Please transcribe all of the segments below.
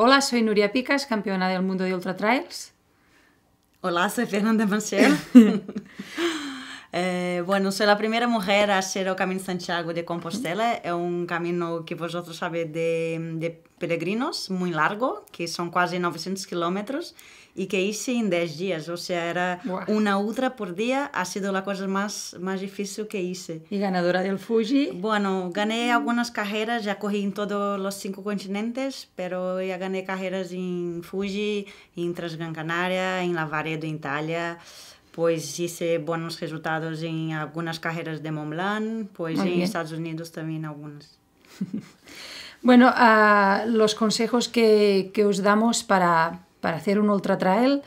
Hola, soy Nuria Picas, campeona del mundo de ultra trails. Hola, soy Fernanda Manchel. Eh, bueno, soy la primera mujer a hacer el Camino Santiago de Compostela. Es é un camino que vosotros sabéis de, de peregrinos, muy largo, que son casi 900 kilómetros y que hice en 10 días. O sea, era Buah. una ultra por día. Ha sido la cosa más, más difícil que hice. ¿Y ganadora del Fuji? Bueno, gané algunas carreras. Ya corrí en todos los cinco continentes, pero ya gané carreras en Fuji, en Transgran Canaria, en Lavaredo, en Italia. pues hice buenos resultados en algunas carreras de Mont pues en Estados Unidos también algunas. bueno, ah, los consejos que, que os damos para, hacer un ultra trail,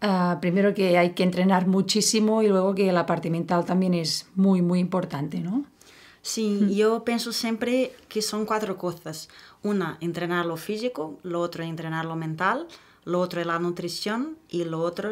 ah, primero que hay que entrenar muchísimo y luego que el parte mental también es muy, muy importante, ¿no? Sí, mm. yo pienso siempre que son cuatro cosas. Una, entrenar lo físico, lo otro, entrenar lo mental, lo otro es la nutrición y lo otro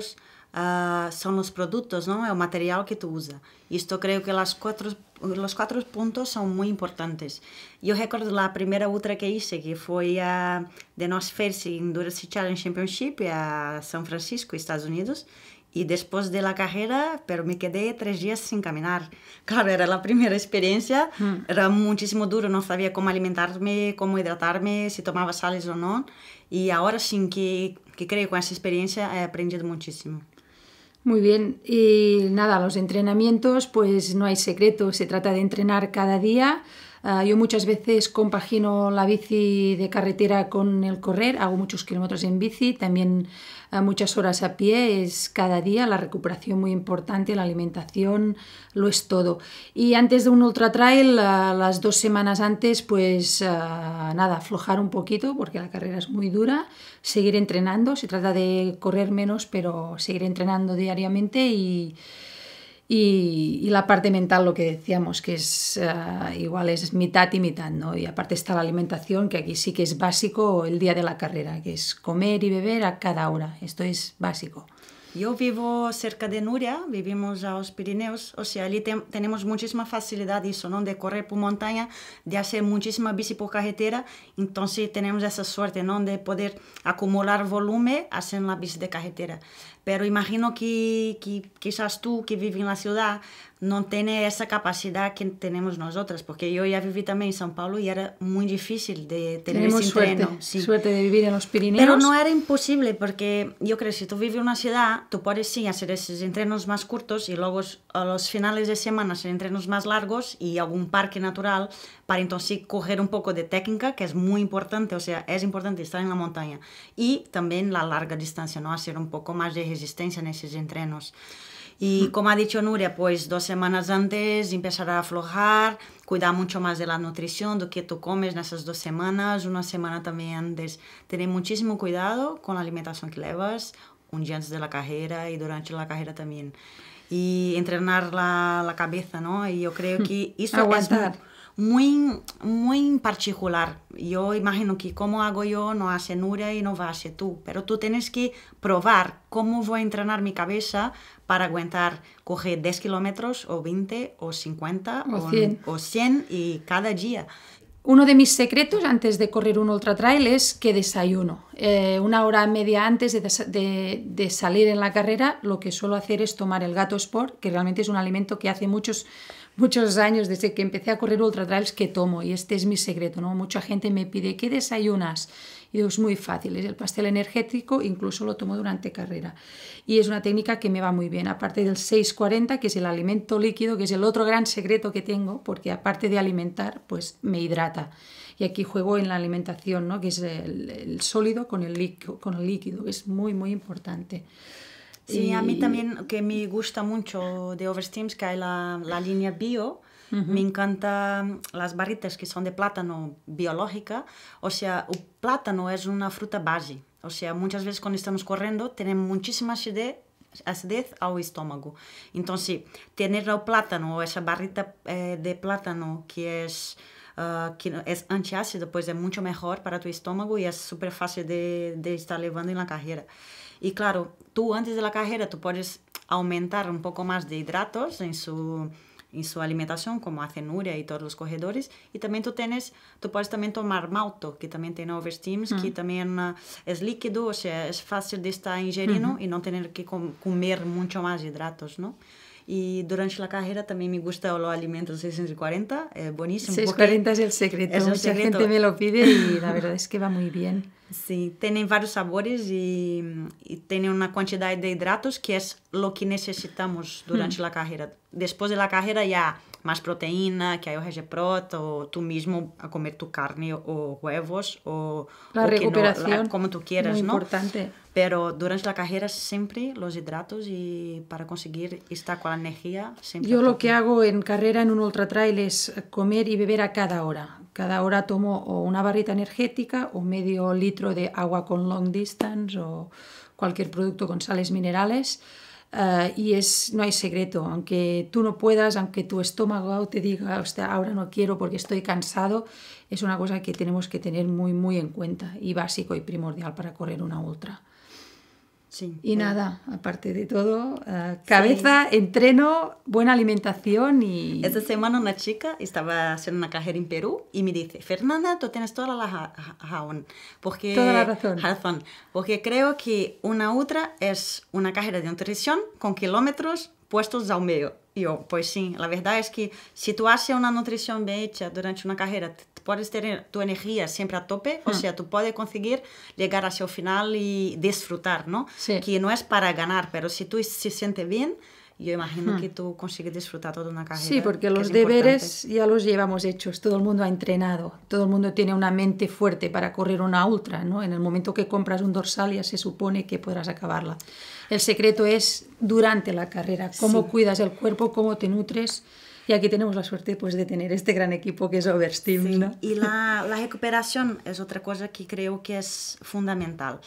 uh, são os produtos, não? É o material que tu usa. Isto creio que as quatro os quatro pontos são muito importantes. Eu recordo a primeira ultra que hice, que foi a de nós Face Endurance Challenge Championship a São Francisco, Estados Unidos. E depois da carreira, pero me quedei três dias sem caminhar. Claro, era a primeira experiência, hum. era muitíssimo duro, não sabia como alimentar-me, como hidratar-me, se tomava sales ou não. E agora sim que, que creio com essa experiência, aprendi muitíssimo. Muy bien, y nada, los entrenamientos, pues no hay secreto, se trata de entrenar cada día Ah, yo muchas veces compagino la bici de carretera con el correr, hago muchos kilómetros en bici, también ah, muchas horas a pie, es cada día la recuperación muy importante, la alimentación lo es todo. Y antes de un ultra trail, ah, las dos semanas antes, pues nada, aflojar un poquito porque la carrera es muy dura, seguir entrenando, se trata de correr menos, pero seguir entrenando diariamente y... Y, la parte mental, lo que decíamos, que es eh, igual es mitad y mitad, ¿no? Y aparte está la alimentación, que aquí sí que es básico el día de la carrera, que es comer y beber a cada hora. Esto es básico. Yo vivo cerca de Nuria, vivimos a los Pirineos, o sea, allí tenemos muchísima facilidad eso, ¿no? De correr por montaña, de hacer muchísima bici por carretera, entonces tenemos esa suerte, ¿no? De poder acumular volumen haciendo la bici de carretera pero imagino que, quizás tú que vives en la ciudad no tienes esa capacidad que tenemos nosotras, porque yo ya viví también en São Paulo y era muy difícil de tener suerte, suerte de vivir en los Pirineos. Pero no era imposible, porque yo creo que si tú vives en una ciudad, tú puedes sí hacer esos entrenos más cortos y luego a los finales de semana hacer entrenos más largos y algún parque natural para entonces coger un poco de técnica, que es muy importante, o sea, es importante estar en la montaña y también la larga distancia, ¿no? Hacer un poco más de resistencia en esos entrenos. Y como ha dicho Nuria, pues dos semanas antes empezar a aflojar, cuidar mucho más de la nutrición, de que tú comes en esas dos semanas, una semana también antes. Tener muchísimo cuidado con la alimentación que llevas, un día antes de la carrera y durante la carrera también. Y entrenar la, la cabeza, ¿no? Y yo creo que eso es muy, muy particular. Yo imagino que cómo hago yo no hace Nuria y no va a hacer tú, pero tú tienes que probar cómo voy a entrenar mi cabeza para aguantar, coger 10 kilómetros o 20 o 50 o 100, o, y cada día. Uno de mis secretos antes de correr un ultra trail es que desayuno. Eh, una hora y media antes de, de, salir en la carrera, lo que suelo hacer es tomar el gato sport, que realmente es un alimento que hace muchos muchos años desde que empecé a correr ultra trails que tomo y este es mi secreto, ¿no? Mucha gente me pide, ¿qué desayunas? Y es muy fácil, es el pastel energético, incluso lo tomo durante carrera. Y es una técnica que me va muy bien, aparte del 640, que es el alimento líquido, que es el otro gran secreto que tengo, porque aparte de alimentar, pues me hidrata. Y aquí juego en la alimentación, ¿no? que es el, sólido con el, líquido, con el líquido, que es muy, muy importante. Sí, a mí también que me gusta mucho de Oversteams que hay la, la línea bio. Me encantan mm, las barritas que son de plátano biológica. O sea, el plátano es una fruta base. O sea, muchas veces cuando estamos corriendo tenemos muchísima acidez, al estómago. Entonces, tener el plátano, o esa barrita eh, de plátano que es Ah, que é antiácido, pois é muito melhor para tu estômago e é super fácil de, de estar levando na carreira. E claro, tu antes da carreira, tu podes aumentar um pouco mais de hidratos em sua em sua alimentação, como a cenúria e todos os corredores. E também tu tens, tu podes também tomar malto, que também tem oversteams, uhum. que hum. também é, é líquido, ou seja, é fácil de estar ingerindo uhum. e não ter que comer muito mais hidratos, não? Y durante la carrera también me gusta los alimentos 640, es buenísimo. 640 es el secreto, es mucha gente me lo pide y la verdad es que va muy bien. Sí, tienen varios sabores y, tienen una cantidad de hidratos que es lo que necesitamos durante hmm. la carrera. Después de la carrera ya más proteína, que hay hojas de o tú mismo a comer tu carne o huevos, o, la recuperación, no, como tú quieras, ¿no? importante. Pero durante la carrera siempre los hidratos y para conseguir esta con energía siempre. Yo lo que hago en carrera en un ultra trail es comer y beber a cada hora. Cada hora tomo una barrita energética o medio litro de agua con long distance o cualquier producto con sales minerales. Eh, y es, no hay secreto, aunque tú no puedas, aunque tu estómago te diga, ahora no quiero porque estoy cansado, es una cosa que tenemos que tener muy, muy en cuenta y básico y primordial para correr una ultra y nada, aparte de todo, ah, cabeza, entreno, buena alimentación y... Esta semana una chica estaba haciendo una carrera en Perú y me dice, Fernanda, tú tienes toda la razón. Porque, toda la razón. Porque creo que una ultra es una carrera de nutrición con kilómetros puestos al medio. yo, pues sí, la verdad es que si tú haces una nutrición bien hecha durante una carrera, puedes tener tu energía siempre a tope, o hmm. sea, tú puedes conseguir llegar hacia el final y disfrutar, ¿no? Sí. Que no es para ganar, pero si tú se sientes bien, yo imagino hmm. que tú consigues disfrutar toda una carrera. Sí, porque los deberes ya los llevamos hechos, todo el mundo ha entrenado, todo el mundo tiene una mente fuerte para correr una ultra, ¿no? En el momento que compras un dorsal ya se supone que podrás acabarla. El secreto es durante la carrera, cómo cuidas el cuerpo, cómo te nutres y aquí tenemos la suerte pues, de tener este gran equipo que es Oversteam. ¿no? Y la, recuperación es otra cosa que creo que es fundamental.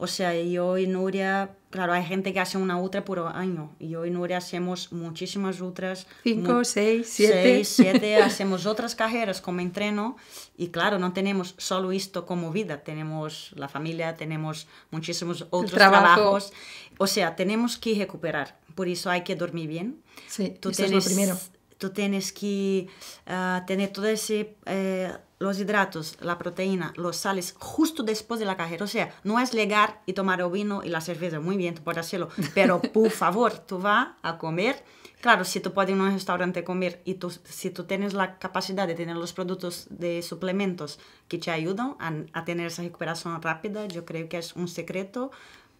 O sea, yo y Nuria, claro, hay gente que hace una ultra por año. Yo y Nuria hacemos muchísimas ultras. Cinco, seis, siete. Seis, siete. hacemos otras carreras como entreno. Y claro, no tenemos solo esto como vida. Tenemos la familia, tenemos muchísimos otros trabajos. O sea, tenemos que recuperar. Por eso hay que dormir bien. Sí, Tú eso tienes, es lo primero tú tienes que eh, tener todos ese... Eh, los hidratos, la proteína, los sales justo después de la carrera. O sea, no es llegar y tomar el vino y la cerveza. Muy bien, tú puedes hacerlo. Pero por favor, tú vas a comer Claro, si tú puedes ir a un restaurante comer y tú, si tú tienes la capacidad de tener los productos de suplementos que te ayudan a, a, tener esa recuperación rápida, yo creo que es un secreto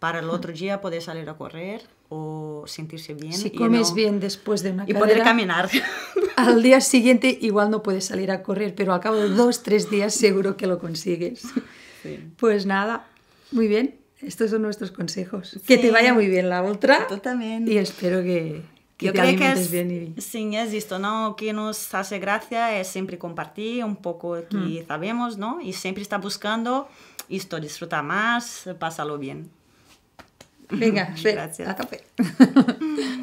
para el otro día poder salir a correr o sentirse bien. Si comes bien después de una poder caminar. Al día siguiente igual no puedes salir a correr, pero al cabo de dos, tres días seguro que lo consigues. Pues nada, muy bien. Estos son nuestros consejos. Que te vaya muy bien la otra. también. Y espero que, que te creo es, bien sí, es esto, ¿no? Que nos hace gracia es siempre compartir un poco que mm. sabemos, ¿no? Y siempre está buscando esto, disfruta más, pásalo bien. Venga, Gracias. a café. Pues.